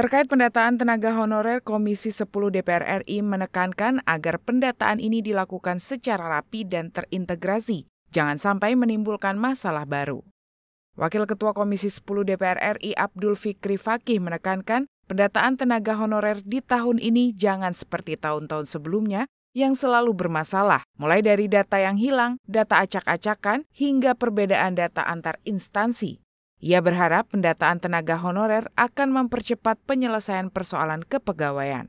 Terkait pendataan tenaga honorer, Komisi 10 DPR RI menekankan agar pendataan ini dilakukan secara rapi dan terintegrasi, jangan sampai menimbulkan masalah baru. Wakil Ketua Komisi 10 DPR RI Abdul Fikri Fakih menekankan pendataan tenaga honorer di tahun ini jangan seperti tahun-tahun sebelumnya yang selalu bermasalah, mulai dari data yang hilang, data acak-acakan, hingga perbedaan data antar instansi. Ia berharap pendataan tenaga honorer akan mempercepat penyelesaian persoalan kepegawaian.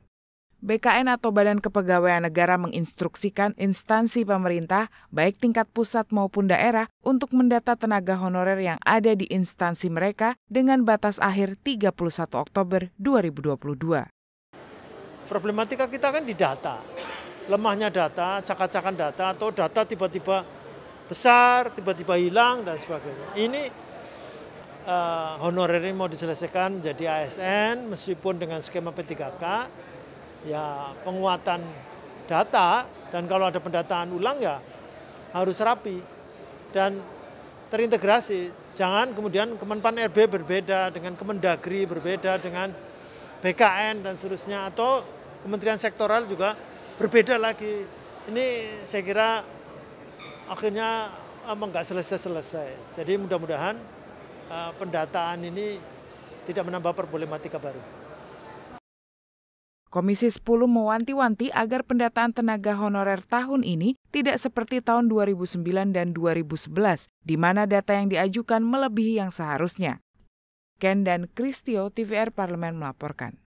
BKN atau Badan Kepegawaian Negara menginstruksikan instansi pemerintah, baik tingkat pusat maupun daerah, untuk mendata tenaga honorer yang ada di instansi mereka dengan batas akhir 31 Oktober 2022. Problematika kita kan di data. Lemahnya data, cakacakan data, atau data tiba-tiba besar, tiba-tiba hilang, dan sebagainya. Ini uh, eh, honorer ini mau diselesaikan jadi ASN meskipun dengan skema P3K ya penguatan data dan kalau ada pendataan ulang ya harus rapi dan terintegrasi. Jangan kemudian Kemenpan RB berbeda dengan Kemendagri berbeda dengan BKN dan seterusnya atau kementerian sektoral juga berbeda lagi. Ini saya kira akhirnya emang eh, nggak selesai-selesai. Jadi mudah-mudahan Eh, pendataan ini tidak menambah problematika baru. Komisi 10 mewanti-wanti agar pendataan tenaga honorer tahun ini tidak seperti tahun 2009 dan 2011, di mana data yang diajukan melebihi yang seharusnya. Ken dan Kristio, TVR Parlemen melaporkan.